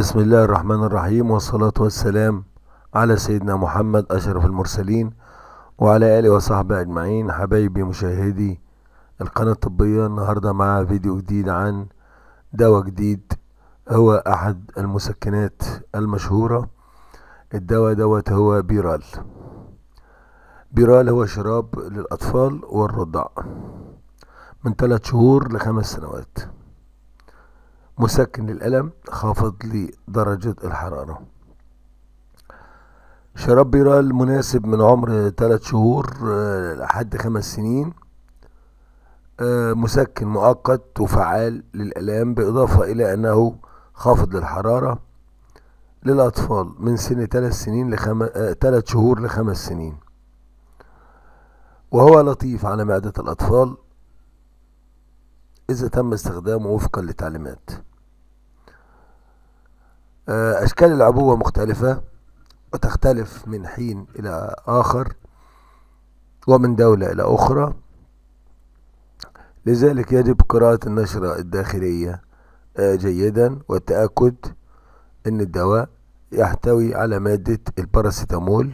بسم الله الرحمن الرحيم والصلاة والسلام على سيدنا محمد أشرف المرسلين وعلى آله وصحبه أجمعين حبايبي مشاهدي القناة الطبية النهاردة مع فيديو جديد عن دواء جديد هو أحد المسكنات المشهورة الدواء دوت هو بيرال بيرال هو شراب للأطفال والرضع من ثلاث شهور لخمس سنوات مسكن للألم خافض لي درجة الحرارة شراب بيرة المناسب من عمر ثلاث شهور آه، لحد خمس سنين آه، مسكن مؤقت وفعال للألام بإضافة إلى أنه خافض للحرارة للأطفال من سن ثلاث سنين لخم... ثلاث آه، شهور لخمس سنين وهو لطيف على معدة الأطفال إذا تم استخدامه وفقا لتعليمات آه، أشكال العبوة مختلفة وتختلف من حين إلى آخر ومن دولة إلى أخرى لذلك يجب قراءة النشرة الداخلية آه، جيدا والتأكد أن الدواء يحتوي على مادة الباراسيتامول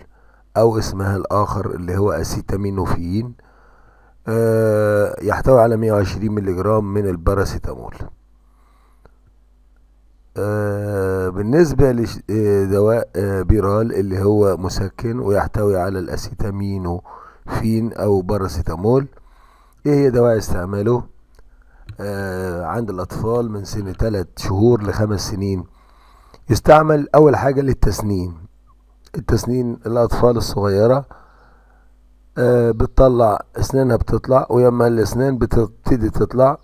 أو اسمها الآخر اللي هو أسيتامينوفين آه، يحتوي على 120 ملغ من الباراسيتامول بالنسبة لدواء آه، آه، بيرال اللي هو مسكن ويحتوي على الأسيتامينوفين أو باراسيتامول إيه هي دواء استعماله آه، عند الأطفال من سن ثلاث شهور لخمس سنين يستعمل أول حاجة للتسنين التسنين الأطفال الصغيرة بتطلع أسنانها بتطلع ويما الأسنان بتبتدي تطلع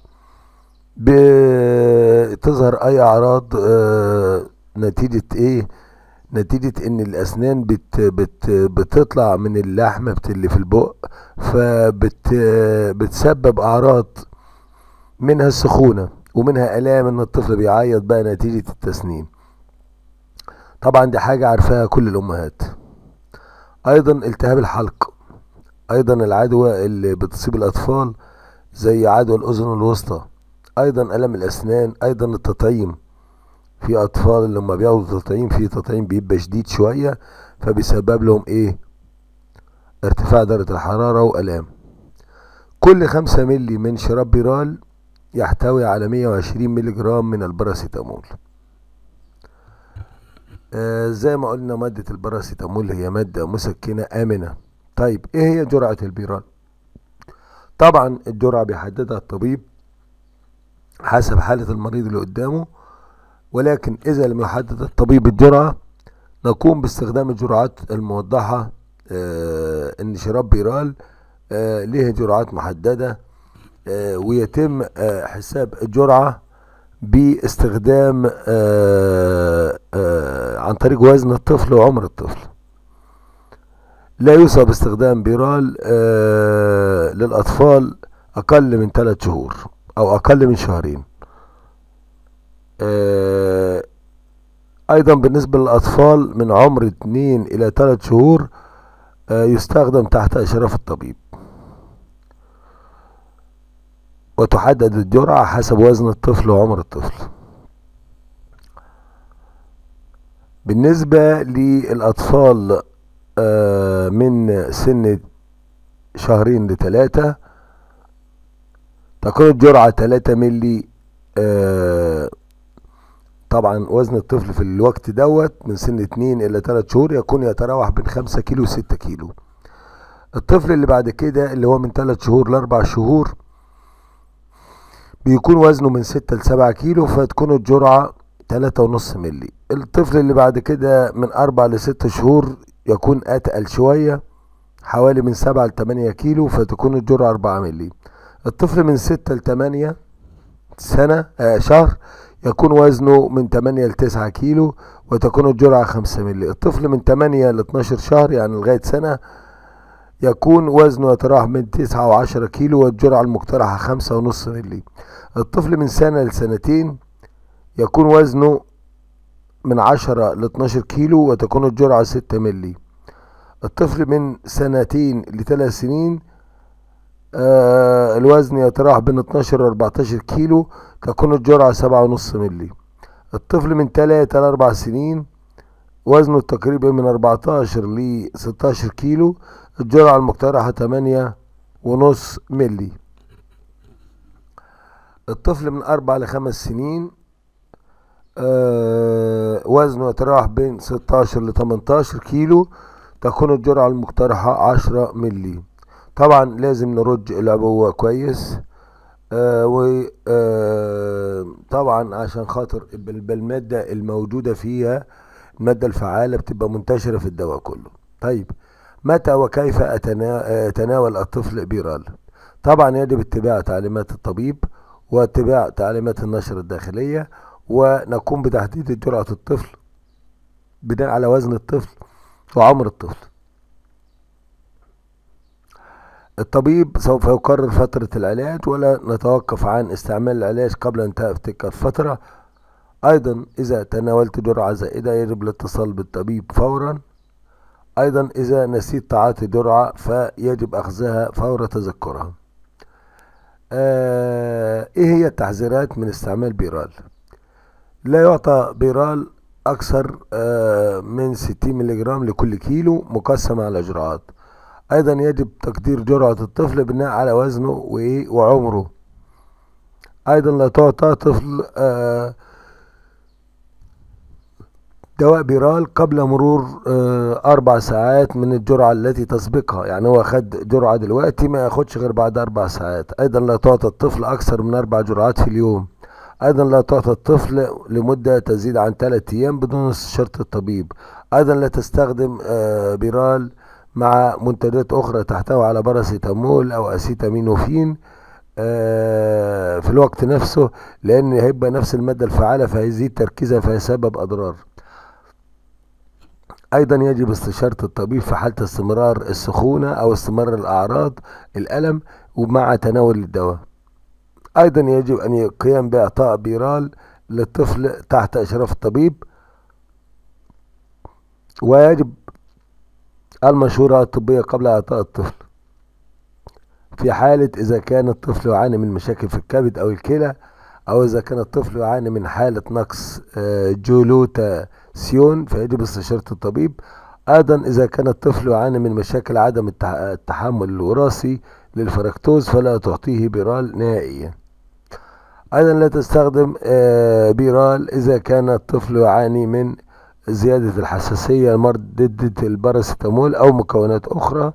بتظهر اي اعراض نتيجة ايه نتيجة ان الاسنان بت بت بتطلع من اللحم اللي في البق فبت بتسبب اعراض منها السخونة ومنها الام ان الطفل بيعيط بقى نتيجة التسنين طبعا دي حاجة عارفاها كل الامهات ايضا التهاب الحلق ايضا العدوى اللي بتصيب الاطفال زي عدوى الاذن الوسطى ايضا الم الاسنان ايضا التطعيم في اطفال لما بياخدوا تطعيم في تطعيم بيبقى شديد شويه فبيسبب لهم ايه ارتفاع درجه الحراره والام كل 5 مللي من شراب بيرال يحتوي على 120 مللي جرام من الباراسيتامول آه زي ما قلنا مادة الباراسيتامول هي مادة مسكنة آمنة طيب ايه هي جرعة البيرال طبعا الجرعة بيحددها الطبيب حسب حالة المريض اللي قدامه ولكن إذا لم يحدد الطبيب الجرعة نقوم باستخدام الجرعات الموضحة إن آه، شراب بيرال آه، ليها جرعات محددة آه، ويتم حساب الجرعة باستخدام عن طريق وزن الطفل وعمر الطفل لا يوصى باستخدام بيرال للأطفال أقل من ثلاث شهور أو أقل من شهرين آه ايضا بالنسبة للاطفال من عمر 2 الى 3 شهور آه يستخدم تحت اشراف الطبيب وتحدد الجرعة حسب وزن الطفل وعمر الطفل بالنسبة للأطفال آه من سن شهرين لتلاتة تقريب الجرعة تلاتة ملي آه طبعا وزن الطفل في الوقت دوت من سن 2 الى 3 شهور يكون يتراوح بين 5 كيلو و 6 كيلو الطفل اللي بعد كده اللي هو من 3 شهور ل 4 شهور بيكون وزنه من 6 ل 7 كيلو فتكون الجرعة 3.5 ملي الطفل اللي بعد كده من 4 ل 6 شهور يكون أتقل شوية حوالي من 7 ل 8 كيلو فتكون الجرعة 4 ملي الطفل من 6 ل 8 سنة آه شهر يكون وزنه من 8 ل 9 كيلو وتكون الجرعة 5 ملي الطفل من 8 ل 12 شهر يعني لغاية سنة يكون وزنه يتراوح من 9 و 10 كيلو والجرعة المقترحة 5.5 ملي الطفل من سنة لسنتين يكون وزنه من 10 ل 12 كيلو وتكون الجرعة 6 ملي الطفل من سنتين لثلاث سنين آه، الوزن يتراوح بين 12 و 14 كيلو تكون الجرعة 7.5 مللي الطفل من 3 ل 4 سنين وزنه تقريبا من 14 ل 16 كيلو الجرعة المقترحة 8.5 مللي الطفل من 4 ل 5 سنين آه وزنه يتراوح بين 16 ل 18 كيلو تكون الجرعة المقترحة 10 مللي طبعا لازم نرج الابوة كويس آه وطبعا آه، عشان خاطر بالمادة الموجودة فيها المادة الفعالة بتبقى منتشرة في الدواء كله طيب متى وكيف أتناول الطفل بيرال طبعا يجب اتباع تعليمات الطبيب واتباع تعليمات النشرة الداخلية ونقوم بتحديد جرعة الطفل بناء على وزن الطفل وعمر الطفل الطبيب سوف يقرر فترة العلاج ولا نتوقف عن استعمال العلاج قبل انتهاء تلك الفترة أيضا إذا تناولت جرعة زائدة يجب الاتصال بالطبيب فورا أيضا إذا نسيت تعاطي جرعة فيجب أخذها فور تذكرها آه إيه هي التحذيرات من استعمال بيرال لا يعطى بيرال أكثر آه من 60 ملغ لكل كيلو مقسم على جرعات أيضا يجب تقدير جرعة الطفل بناء على وزنه وإيه وعمره أيضا لا تعطى طفل آه، دواء بيرال قبل مرور آه، أربع ساعات من الجرعة التي تسبقها يعني هو خد جرعة دلوقتي ما ياخدش غير بعد أربع ساعات أيضا لا تعطى الطفل أكثر من أربع جرعات في اليوم أيضا لا تعطى الطفل لمدة تزيد عن ثلاثة أيام بدون شرط الطبيب أيضا لا تستخدم آه بيرال مع منتجات أخرى تحتوي على باراسيتامول أو أسيتامينوفين آه، في الوقت نفسه لأن هيبقى نفس المادة الفعالة فهيزيد تركيزها فيسبب أضرار أيضا يجب استشارة الطبيب في حالة استمرار السخونة أو استمرار الأعراض الألم ومع تناول الدواء أيضا يجب أن يقيم بإعطاء بيرال للطفل تحت إشراف الطبيب ويجب المشورة الطبية قبل إعطاء الطفل في حالة إذا كان الطفل يعاني من مشاكل في الكبد أو الكلى أو إذا كان الطفل يعاني من حالة نقص آه، جلوتاسيون فيجب استشارة الطبيب أيضا إذا كان الطفل يعاني من مشاكل عدم التحمل الوراثي للفركتوز فلا تعطيه بيرال نهائيا أيضا لا تستخدم آه، بيرال إذا كان الطفل يعاني من زيادة الحساسية ضد الباراسيتامول أو مكونات أخرى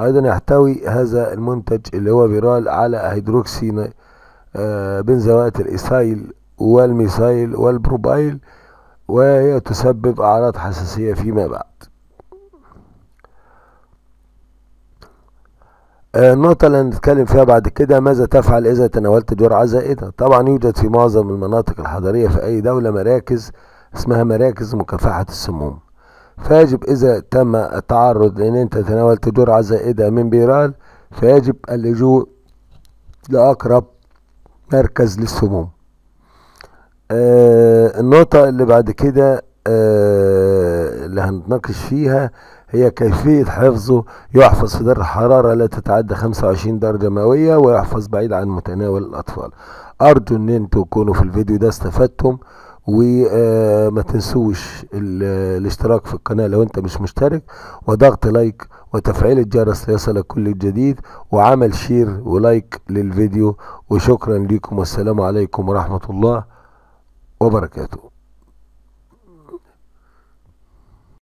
أيضا يحتوي هذا المنتج اللي هو فيرال على هيدروكسي آه، بنزوات الإيثايل والميثايل والبروبايل وهي تسبب أعراض حساسية فيما بعد آه، النقطة اللي هنتكلم فيها بعد كده ماذا تفعل إذا تناولت جرعة زائدة؟ طبعا يوجد في معظم المناطق الحضرية في أي دولة مراكز اسمها مراكز مكافحة السموم فيجب إذا تم التعرض لأن أنت تناولت جرعة زائدة من بيرال فيجب اللجوء لأقرب مركز للسموم آه النقطة اللي بعد كده آه اللي هنتناقش فيها هي كيفية حفظه يحفظ في درجة حرارة لا تتعدى 25 درجة مئوية ويحفظ بعيد عن متناول الأطفال أرجو أن أنتوا تكونوا في الفيديو ده استفدتم وما تنسوش الاشتراك في القناة لو انت مش مشترك وضغط لايك وتفعيل الجرس ليصلك كل جديد وعمل شير ولايك للفيديو وشكرا لكم والسلام عليكم ورحمة الله وبركاته